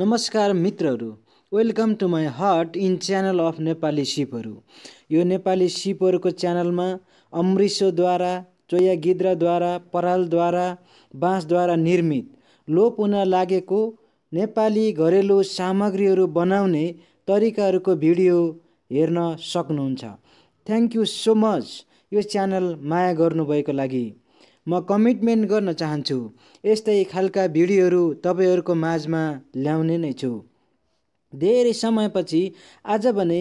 नमस्कार मित्रहरू welcome to my hut in channel of Nepali सिपहरू यो नेपाली सिपहरूको च्यानलमा अमृसोद्वारा चोया गिद्राद्वारा परालद्वारा बाँसद्वारा निर्मित लोप हुन लागेको नेपाली घरेलु सामग्रीहरू बनाउने तरिकाहरूको भिडियो हेर्न सक्नुहुन्छ थ्याङ्क यू सो मच यो च्यानल माया गर्नुभएको लागि म कमिटमेन्ट गर्न चाहन्छु यस्तै खालका भिडियोहरू तपाईँहरूको माझमा ल्याउने नै छु धेरै समयपछि आज भने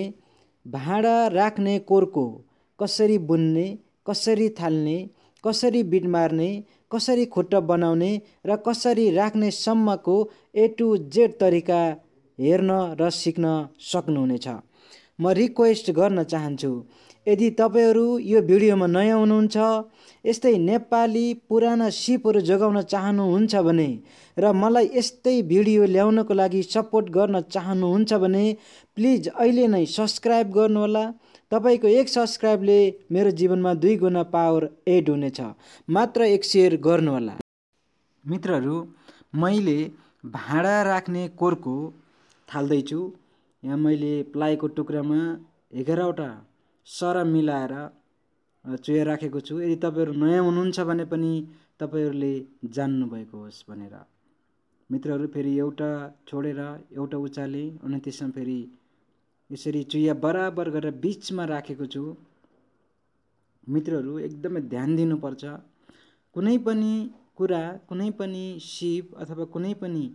भाँडा राख्ने कोरको कसरी बुन्ने कसरी थाल्ने कसरी बिट मार्ने कसरी खुट्टा बनाउने र कसरी राख्ने सम्मको ए टु जेड तरिका हेर्न र सिक्न सक्नुहुनेछ म रिक्वेस्ट गर्न चाहन्छु यदि तपाईँहरू यो भिडियोमा नयाँ हुनुहुन्छ यस्तै नेपाली पुराना सिपहरू जोगाउन चाहनुहुन्छ भने र मलाई यस्तै भिडियो ल्याउनको लागि सपोर्ट गर्न चाहनुहुन्छ भने प्लिज अहिले नै सब्सक्राइब गर्नुहोला तपाईँको एक सब्सक्राइबले मेरो जीवनमा दुई गुणा पावर एड हुनेछ मात्र एक सेयर गर्नुहोला मित्रहरू मैले भाँडा राख्ने कोर्को थाल्दैछु यहाँ मैले प्लाईको टुक्रामा एघारवटा सर मिलाएर चोया राखेको छु यदि तपाईँहरू नयाँ हुनुहुन्छ भने पनि तपाईँहरूले जान्नुभएको होस् भनेर मित्रहरू फेरि एउटा छोडेर एउटा उचाले अनि त्यसमा फेरि यसरी चुया बराबर गरेर बिचमा राखेको छु मित्रहरू एकदमै ध्यान दिनुपर्छ कुनै पनि कुरा कुनै पनि सिप अथवा कुनै पनि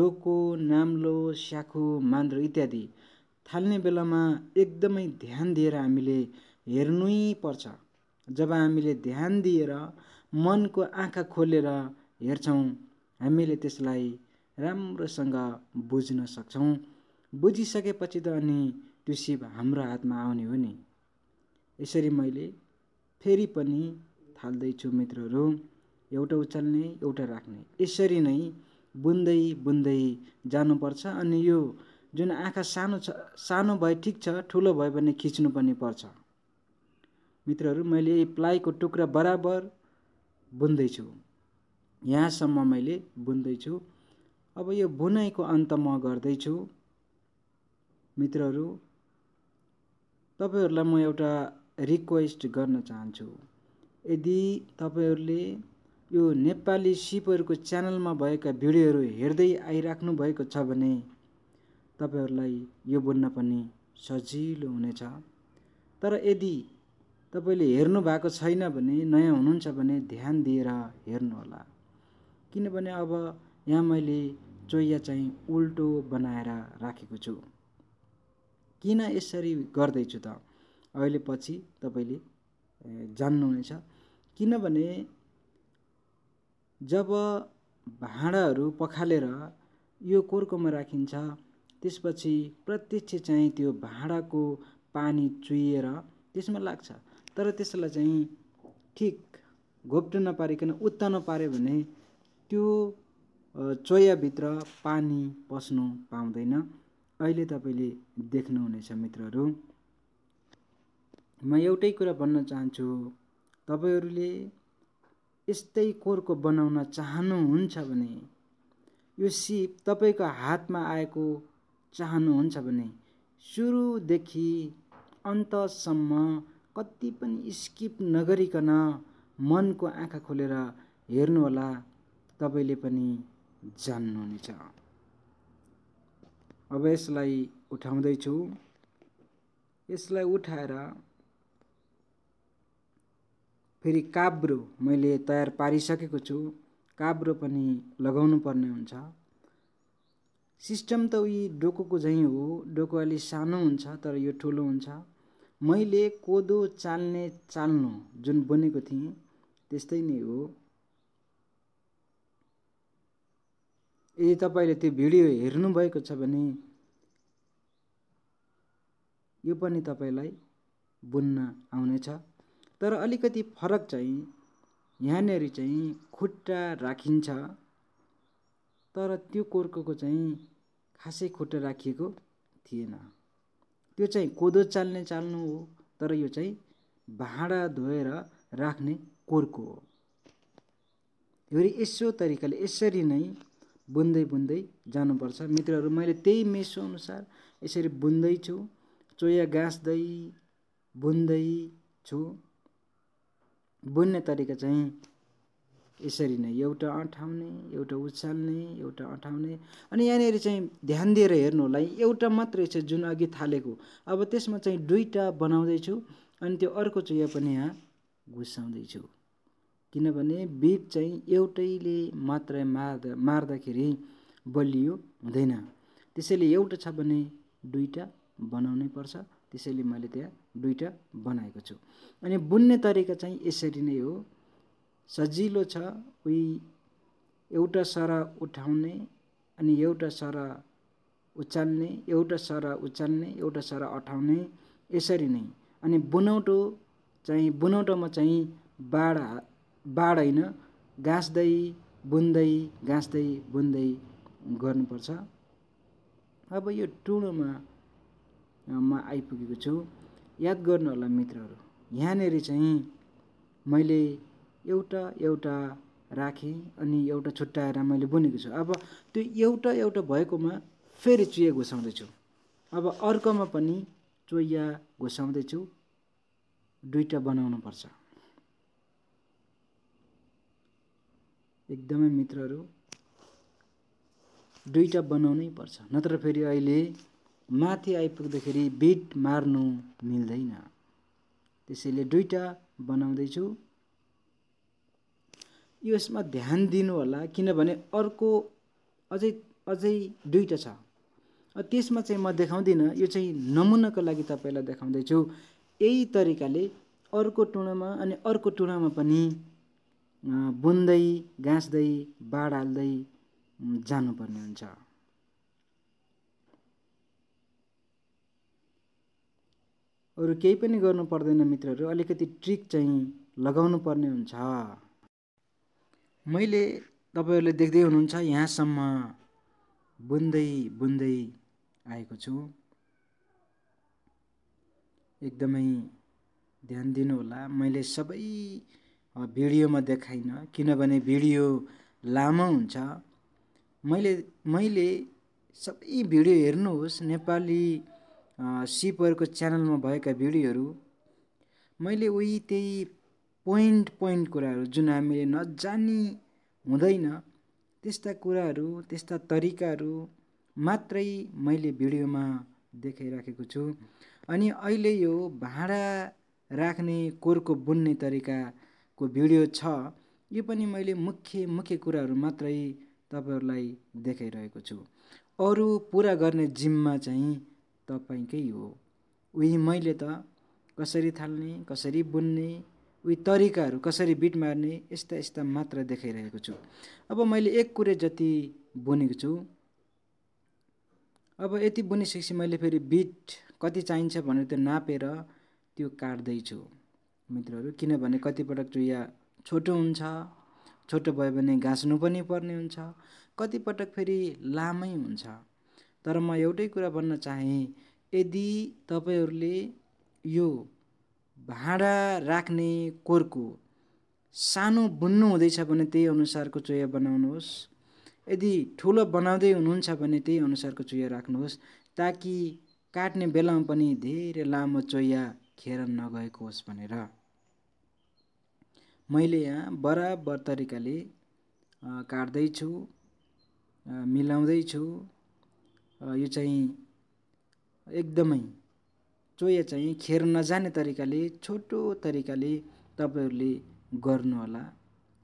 डोको नाम्लो स्याखु मान्द्रो इत्यादि थाल्ने बेलामा एकदमै ध्यान दिएर हामीले हेर्नै पर्छ जब हामीले ध्यान दिएर मनको आँखा खोलेर हेर्छौँ हामीले त्यसलाई राम्रोसँग बुझ्न सक्छौँ बुझिसकेपछि त अनि त्यो सिप हाम्रो हातमा आउने हो नि यसरी मैले फेरि पनि थाल्दैछु मित्रहरू एउटा उचाल्ने एउटा राख्ने यसरी नै बुन्दै बुन्दै जानुपर्छ अनि यो जुन आँखा सानो छ सानो भए ठिक छ ठुलो भयो भने खिच्नु पनि पर्छ मित्रहरू मैले प्लाईको टुक्रा बराबर बुन्दैछु यहाँसम्म मैले बुन्दैछु अब यो बुनाइको अन्त म गर्दैछु मित्रहरू तपाईँहरूलाई म एउटा रिक्वेस्ट गर्न चाहन्छु यदि तपाईँहरूले यो नेपाली सिपहरूको च्यानलमा भएका भिडियोहरू हेर्दै आइराख्नु भएको छ भने तपाईँहरूलाई यो बोल्न पनि सजिलो हुनेछ तर यदि तपाईँले हेर्नु भएको छैन भने नयाँ हुनुहुन्छ भने ध्यान दिएर हेर्नुहोला किनभने अब यहाँ मैले चोया चाहिँ उल्टो बनाएर राखेको छु किन यसरी गर्दैछु त अहिले पछि तपाईँले जान्नुहुनेछ किनभने जब भाँडाहरू पखालेर यो कोर्कोमा राखिन्छ त्यसपछि प्रत्यक्ष चाहिँ त्यो भाँडाको पानी चुहिएर त्यसमा लाग्छ तर त्यसलाई चाहिँ ठिक घोप्टो नपारिकन उत्ता नपार्यो भने त्यो चोयाभित्र पानी पस्नु पाउँदैन अहिले तपाईँले देख्नुहुनेछ मित्रहरू म एउटै कुरा भन्न चाहन्छु तपाईँहरूले यस्तै कोरको बनाउन चाहनुहुन्छ भने यो सिप तपाईँको हातमा आएको चाहनुहुन्छ भने सुरुदेखि अन्तसम्म कति पनि स्किप नगरिकन मनको आँखा खोलेर हेर्नुहोला तपाईँले पनि जान्नुहुनेछ अब यसलाई उठाउँदैछु यसलाई उठाएर फेरि काब्रो मैले तयार पारिसकेको छु काब्रो पनि लगाउनु पर्ने हुन्छ सिस्टम त उयो डोकोको झैँ हो डोको अलि सानो हुन्छ तर यो ठुलो हुन्छ मैले कोदो चाल्ने चाल्नु जुन बनेको थिएँ त्यस्तै नै हो यदि तपाईँले त्यो भिडियो हेर्नुभएको छ भने यो पनि तपाईँलाई बुन्न आउनेछ तर अलिकति फरक चाहिँ यहाँनिर चाहिँ खुट्टा राखिन्छ तर त्यो कोर्कोको चाहिँ खासै खुट्टा राखिएको थिएन त्यो चाहिँ कोदो चाल्ने चाल्नु हो तर यो चाहिँ भाँडा धोएर राख्ने कोर्को हो फेरि यसो तरिकाले यसरी नै बुन्दै बुन्दै जानुपर्छ मित्रहरू मैले त्यही मेसो अनुसार यसरी बुन्दैछु चोया गाँस्दै बुन्दै छु बुन्ने तरिका चाहिँ यसरी नै एउटा अँठाउने एउटा उचाल्ने एउटा अँठाउने अनि यहाँनिर चाहिँ ध्यान दिएर हेर्नु हेर्नुलाई एउटा मात्रै छ जुन अघि थालेको अब त्यसमा चाहिँ दुईवटा बनाउँदैछु अनि त्यो अर्को चाहिँ पनि यहाँ घुसाउँदैछु किनभने बिट चाहिँ एउटैले मात्र मार्दा मार्दाखेरि बलियो हुँदैन त्यसैले एउटा छ भने दुईवटा बनाउनै पर्छ त्यसैले मैले त्यहाँ दुईवटा बनाएको छु अनि बुन्ने तरिका चाहिँ यसरी नै हो सजिलो छ उही एउटा सर उठाउने अनि एउटा सर उचाल्ने एउटा सर उचाल्ने एउटा सर अठाउने यसरी नै अनि बुनौटो चाहिँ बुनौटोमा चाहिँ बाढ बाढ होइन गाँस्दै बुन्दै गाँस्दै बुन्दै गर्नुपर्छ अब यो टुँडोमा म आइपुगेको छु याद गर्नुहोला मित्रहरू यहाँनिर चाहिँ मैले एउटा एउटा राखेँ अनि एउटा छुट्टाएर मैले बुनेको छु अब त्यो एउटा एउटा भएकोमा फेरि चुया घुसाउँदैछु अब अर्कोमा पनि चोया घुसाउँदैछु बनाउनु पर्छ एकदमै मित्रहरू दुईवटा बनाउनै पर्छ नत्र फेरि अहिले माथि आइपुग्दाखेरि बिट मार्नु मिल्दैन त्यसैले दुईवटा बनाउँदैछु यसमा ध्यान दिनु होला किनभने अर्को अझै अझै दुईवटा छ त्यसमा चाहिँ म देखाउँदिनँ यो चाहिँ नमुनाको लागि तपाईँलाई देखाउँदैछु यही तरिकाले अर्को टुँडामा अनि अर्को टुँडामा पनि बुन्दै गाँच्दै बाढ हाल्दै जानुपर्ने हुन्छ अरू केही पनि गर्नु पर्दैन मित्रहरू अलिकति ट्रिक चाहिँ लगाउनु पर्ने हुन्छ मैले तपाईँहरूले देख्दै हुनुहुन्छ यहाँसम्म बुन्दै बुन्दै आएको छु एकदमै ध्यान दिनुहोला मैले सबै भिडियोमा देखाइनँ किनभने भिडियो लामो हुन्छ मैले मैले सबै भिडियो हेर्नुहोस् नेपाली सिपरको च्यानलमा भएका भिडियोहरू मैले उही त्यही पोइन्ट पोइन्ट कुराहरू जुन हामीले नजानी हुँदैन त्यस्ता कुराहरू त्यस्ता तरिकाहरू मात्रै मैले भिडियोमा देखाइराखेको छु अनि अहिले यो भाँडा राख्ने कोरको बुन्ने तरिकाको भिडियो छ यो पनि मैले मुख्य मुख्य कुराहरू मात्रै तपाईँहरूलाई देखाइरहेको छु अरू पुरा गर्ने जिम्मा चाहिँ तपाईँकै हो उही मैले त कसरी थाल्ने कसरी बुन्ने उयो तरिकाहरू कसरी बिट मार्ने यस्ता यस्ता मात्र देखाइरहेको छु अब मैले एक कुरे जति बुनेको छु अब यति बुनिसकेपछि मैले फेरि बिट कति चाहिन्छ भनेर त्यो नापेर त्यो काट्दैछु मित्रहरू किनभने कतिपटक चुया छोटो हुन्छ छोटो भयो भने घाँस्नु पनि पर्ने हुन्छ कतिपटक फेरि लामै हुन्छ तर म एउटै कुरा भन्न चाहेँ यदि तपाईँहरूले यो भाँडा राख्ने कोर्को सानो बुन्नु हुँदैछ भने त्यही अनुसारको चोया बनाउनुहोस् यदि ठुलो बनाउँदै हुनुहुन्छ भने त्यही अनुसारको चोया राख्नुहोस् ताकि काट्ने बेलामा पनि धेरै लामो चोया खेर नगएको होस् भनेर मैले यहाँ बराबर तरिकाले काट्दैछु मिलाउँदैछु यो चाहिँ एकदमै चोया चाहिँ खेर नजाने तरिकाले छोटो तरिकाले तपाईँहरूले गर्नुहोला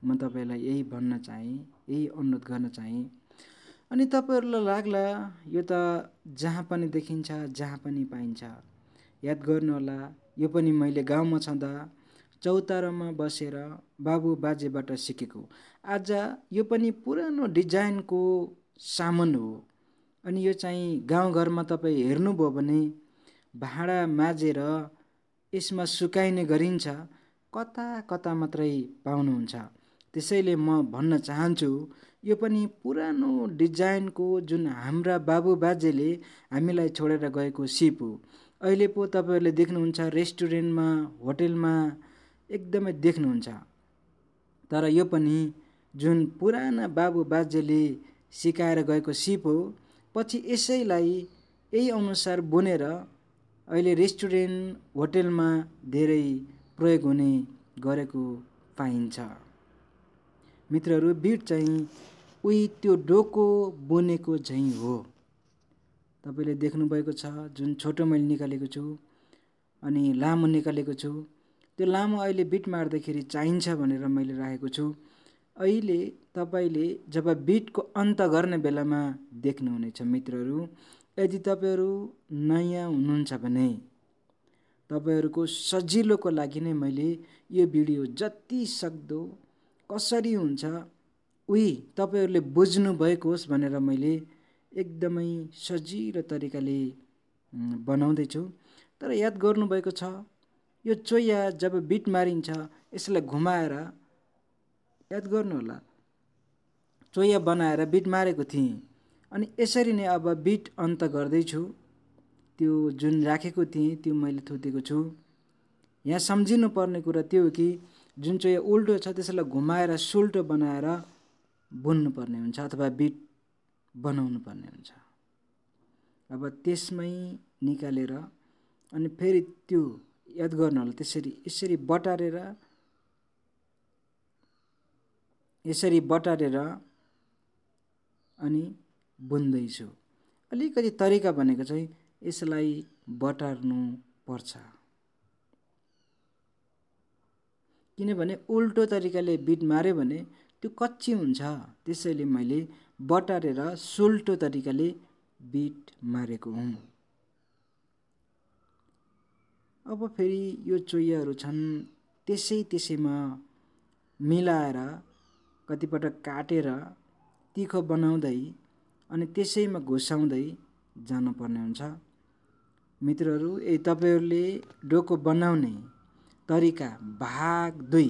म तपाईँलाई यही भन्न चाहेँ यही अनुरोध गर्न चाहेँ अनि तपाईँहरूलाई लाग्ला यो त जहाँ पनि देखिन्छ जहाँ पनि पाइन्छ याद गर्नुहोला यो पनि मैले गाउँमा छँदा चौतारामा बसेर बाबु बाजेबाट सिकेको आज यो पनि पुरानो डिजाइनको सामान हो अनि यो चाहिँ गाउँघरमा तपाईँ हेर्नुभयो भने भाँडा माझेर यसमा सुकाइने गरिन्छ कता कता मात्रै पाउनुहुन्छ त्यसैले म भन्न चाहन्छु यो पनि पुरानो डिजाइनको जुन हाम्रा बाबुबाजेले हामीलाई छोडेर गएको सिप हो अहिले पो तपाईँहरूले देख्नुहुन्छ रेस्टुरेन्टमा होटेलमा एकदमै देख्नुहुन्छ तर यो पनि जुन पुराना बाबुबाजेले सिकाएर गएको सिप हो पछि यसैलाई यही अनुसार बुनेर अहिले रेस्टुरेन्ट होटेलमा धेरै प्रयोग हुने गरेको पाइन्छ मित्रहरू बिट चाहिँ उही त्यो डोको बोनेको झैँ हो तपाईँले देख्नुभएको छ जुन छोटो मैले निकालेको छु अनि लामो निकालेको छु त्यो लामो अहिले बिट मार्दाखेरि चाहिन्छ भनेर मैले राखेको छु अहिले तपाईँले जब बिटको अन्त गर्ने बेलामा देख्नुहुनेछ मित्रहरू यदि तपाईँहरू नयाँ हुनुहुन्छ भने तपाईँहरूको सजिलोको लागि नै मैले यो भिडियो जति सक्दो कसरी हुन्छ उही तपाईँहरूले बुझ्नुभएको होस् भनेर मैले एकदमै सजिलो तरिकाले बनाउँदैछु तर याद गर्नुभएको छ यो चोया जब बिट मारिन्छ यसलाई घुमाएर याद गर्नुहोला चोया बनाएर बिट मारेको थिएँ अनि यसरी नै अब बिट अन्त गर्दैछु त्यो जुन राखेको थिएँ त्यो मैले थुतेको छु यहाँ सम्झिनु पर्ने कुरा त्यो कि जुन चाहिँ उल्टो छ त्यसलाई घुमाएर सुल्टो बनाएर बुन्नुपर्ने हुन्छ अथवा बिट बनाउनु पर्ने हुन्छ अब त्यसमै निकालेर अनि फेरि त्यो याद गर्नु होला त्यसरी यसरी बटारेर यसरी बटारेर अनि बुन्दैछु अलिकति तरिका भनेको चाहिँ यसलाई बटार्नु पर्छ किनभने उल्टो तरिकाले बिट माऱ्यो भने त्यो कच्ची हुन्छ त्यसैले मैले बटारेर सुल्टो तरिकाले बिट मारेको हुँ अब फेरि यो चोयाहरू छन् त्यसै त्यसैमा मिलाएर कतिपटक काटेर तिखो बनाउँदै अनि त्यसैमा घुसाउँदै जानुपर्ने हुन्छ मित्रहरू ए तपाईँहरूले डोको बनाउने तरिका भाग दुई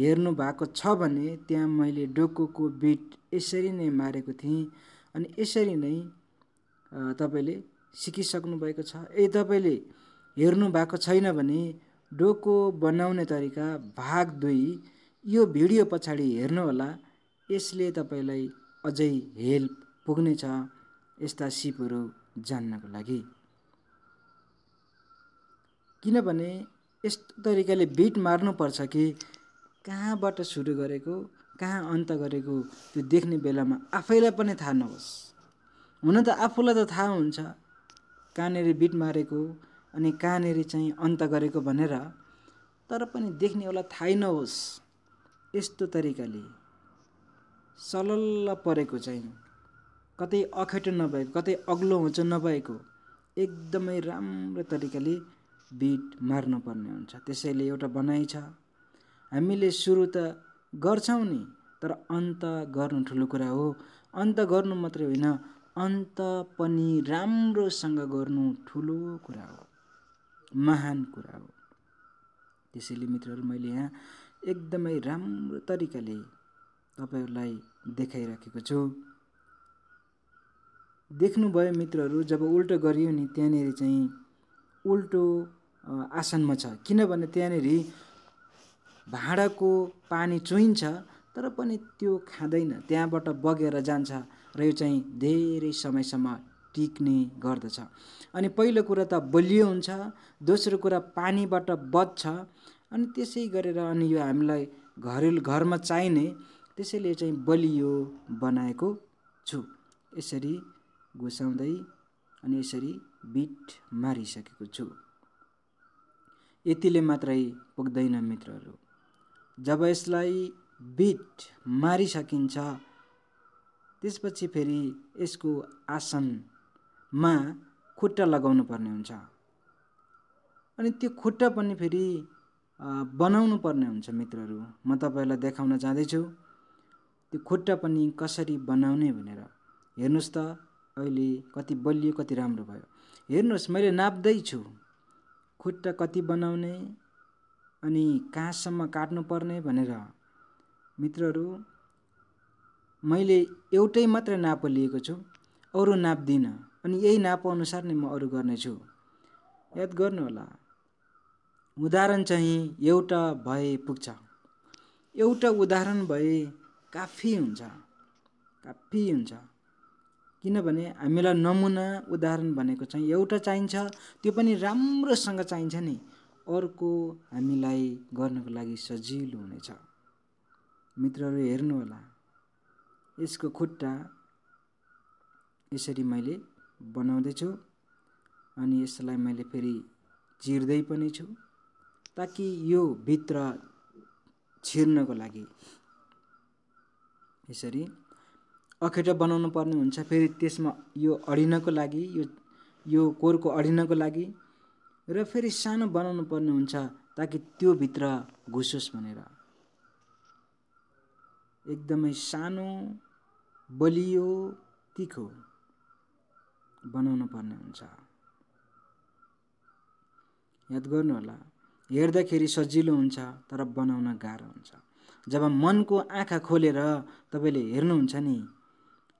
हेर्नु भएको छ भने त्यहाँ मैले डोकोको बिट यसरी नै मारेको थिएँ अनि यसरी नै तपाईँले सिकिसक्नु भएको छ ए तपाईँले हेर्नु भएको छैन भने डोको बनाउने तरिका भाग दुई यो भिडियो पछाडि हेर्नुहोला यसले तपाईँलाई अझै हेल्प पुग्नेछ यस्ता सिपहरू जान्नको लागि किनभने यस्तो तरिकाले बिट मार्नुपर्छ कि कहाँबाट सुरु गरेको कहाँ अन्त गरेको त्यो देख्ने बेलामा आफैलाई पनि थाहा नहोस् हुन त आफूलाई त थाहा हुन्छ कहाँनिर बिट मारेको अनि कहाँनिर चाहिँ अन्त गरेको भनेर तर पनि देख्नेवाला थाहै नहोस् यस्तो तरिकाले सलल्ल परेको चाहिँ कतै अखेटो नभएको कतै अग्लो हुन्छ नभएको एकदमै राम्रो तरिकाले बिट मार्नुपर्ने हुन्छ त्यसैले एउटा बनाइ छ हामीले सुरु त गर्छौँ नि तर अन्त गर्नु ठुलो कुरा हो अन्त गर्नु मात्रै होइन अन्त पनि राम्रोसँग गर्नु ठुलो कुरा हो महान कुरा हो त्यसैले मित्रहरू मैले यहाँ एकदमै राम्रो तरिकाले तपाईँहरूलाई देखाइराखेको छु देख्नुभयो मित्रहरू जब उल्टो गरियो नि त्यहाँनिर चाहिँ उल्टो आसनमा छ किनभने त्यहाँनिर भाँडाको पानी चुहिन्छ तर पनि त्यो खाँदैन त्यहाँबाट बगेर जान्छ र यो चाहिँ धेरै समयसम्म टिक्ने गर्दछ अनि पहिलो कुरा त बलियो हुन्छ दोस्रो कुरा पानीबाट बच्छ अनि त्यसै गरेर अनि यो हामीलाई घरेलु घरमा चाहिने त्यसैले चाहिँ बलियो बनाएको छु यसरी घुसाउँदै अनि यसरी बिट मारिसकेको छु यतिले मात्रै पुग्दैन मित्रहरू जब यसलाई बिट मारिसकिन्छ त्यसपछि फेरि यसको आसनमा खुट्टा लगाउनु पर्ने हुन्छ अनि त्यो खुट्टा पनि फेरि बनाउनु पर्ने हुन्छ मित्रहरू म तपाईँलाई देखाउन जाँदैछु त्यो खुट्टा पनि कसरी बनाउने भनेर हेर्नुहोस् त अहिले कति बलियो कति राम्रो भयो हेर्नुहोस् मैले नाप्दैछु खुट्टा कति बनाउने अनि कहाँसम्म काट्नुपर्ने भनेर मित्रहरू मैले एउटै मात्र नाप लिएको छु अरू नाप्दिनँ अनि यही नापअनुसार नै म अरू गर्नेछु याद गर्नुहोला उदाहरण चाहिँ एउटा भए पुग्छ एउटा उदाहरण भए काफी हुन्छ काफी हुन्छ किनभने हामीलाई नमुना उदाहरण भनेको चाहिँ एउटा चाहिन्छ त्यो पनि राम्रोसँग चाहिन्छ नि अर्को हामीलाई गर्नको लागि सजिलो हुनेछ मित्रहरू हेर्नु होला यसको खुट्टा यसरी मैले बनाउँदैछु अनि यसलाई मैले फेरि चिर्दै पनि छु ताकि यो भित्र छिर्नको लागि यसरी अखेटा बनाउनु पर्ने हुन्छ फेरि त्यसमा यो अडिनको लागि यो यो कोरको अडिनको लागि र फेरि सानो बनाउनु पर्ने हुन्छ ताकि त्यो भित्र घुसोस् भनेर एकदमै सानो बलियो तिखो बनाउनु पर्ने हुन्छ याद गर्नुहोला हेर्दाखेरि सजिलो हुन्छ तर बनाउन गाह्रो हुन्छ जब मनको आँखा खोलेर तपाईँले हेर्नुहुन्छ नि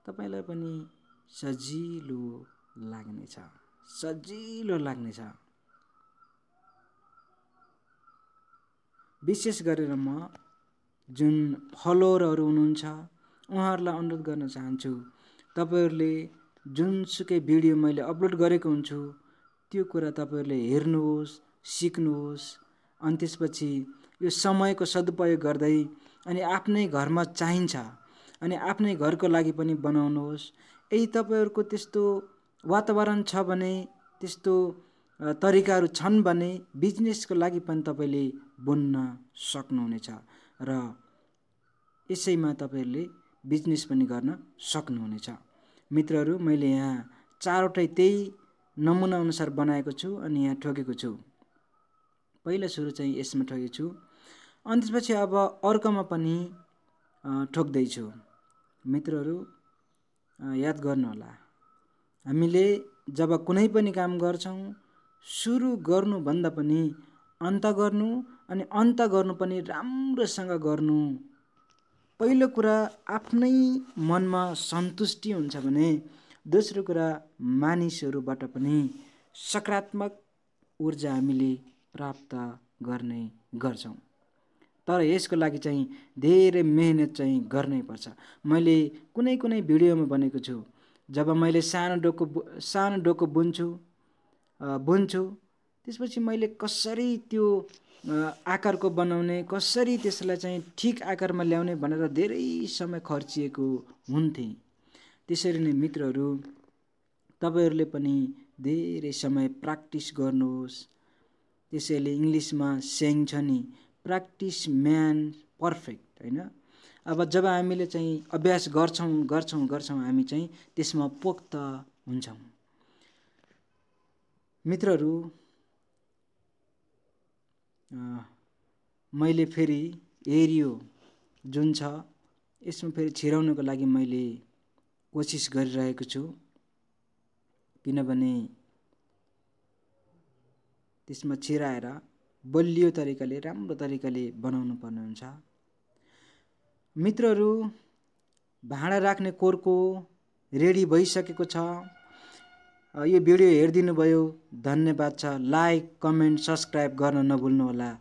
तपाईँलाई पनि सजिलो लाग्नेछ सजिलो लाग्नेछ विशेष गरेर म जुन फलोवरहरू हुनुहुन्छ उहाँहरूलाई अनुरोध गर्न चाहन्छु तपाईँहरूले जुनसुकै भिडियो मैले अपलोड गरेको हुन्छु त्यो कुरा तपाईँहरूले हेर्नुहोस् सिक्नुहोस् अनि त्यसपछि यो समयको सदुपयोग गर्दै अनि आफ्नै घरमा चाहिन्छ अनि आफ्नै घरको लागि पनि बनाउनुहोस् यदि तपाईँहरूको त्यस्तो वातावरण छ भने त्यस्तो तरिकाहरू छन् भने बिजनेसको लागि पनि तपाईँले बुन्न सक्नुहुनेछ र यसैमा तपाईँहरूले बिजनेस पनि गर्न सक्नुहुनेछ मित्रहरू मैले यहाँ चारवटै त्यही नमुना अनुसार बनाएको छु अनि यहाँ ठोकेको छु पहिला सुरु चाहिँ यसमा ठोकेको छु अनि त्यसपछि अब अर्कोमा पनि ठोक्दैछु मित्रहरू याद गर्नुहोला हामीले जब कुनै पनि काम गर्छौँ सुरु गर्नुभन्दा पनि अन्त गर्नु अनि अन्त गर्नु पनि राम्रोसँग गर्नु पहिलो कुरा आफ्नै मनमा सन्तुष्टि हुन्छ भने दोस्रो कुरा मानिसहरूबाट पनि सकारात्मक ऊर्जा हामीले प्राप्त गर्ने गर्छौँ तर यसको लागि चाहिँ धेरै मेहनत चाहिँ गर्नै पर्छ मैले कुनै कुनै भिडियोमा भनेको छु जब मैले सानो डोको सानो डोको बुन्छु बुन्छु त्यसपछि मैले कसरी त्यो आकारको बनाउने कसरी त्यसलाई चाहिँ ठिक आकारमा ल्याउने भनेर धेरै समय खर्चिएको हुन्थे त्यसरी नै मित्रहरू तपाईँहरूले पनि धेरै समय प्र्याक्टिस गर्नुहोस् त्यसैले इङ्ग्लिसमा स्याङ छ नि प्र्याक्टिस म्यान पर्फेक्ट होइन अब जब हामीले चाहिँ अभ्यास गर्छौँ गर्छौँ गर्छौँ हामी चाहिँ त्यसमा पोख्त हुन्छौँ मित्रहरू मैले फेरि हेरियो जुन छ यसमा फेरि छिराउनको लागि मैले कोसिस गरिरहेको छु किनभने त्यसमा छिराएर बलियो तरिकाले राम्रो तरिकाले बनाउनु पर्ने हुन्छ मित्रहरू भाँडा राख्ने कोरको रेडी भइसकेको छ यो भिडियो हेरिदिनु भयो धन्यवाद छ लाइक कमेन्ट सब्सक्राइब गर्न नभुल्नुहोला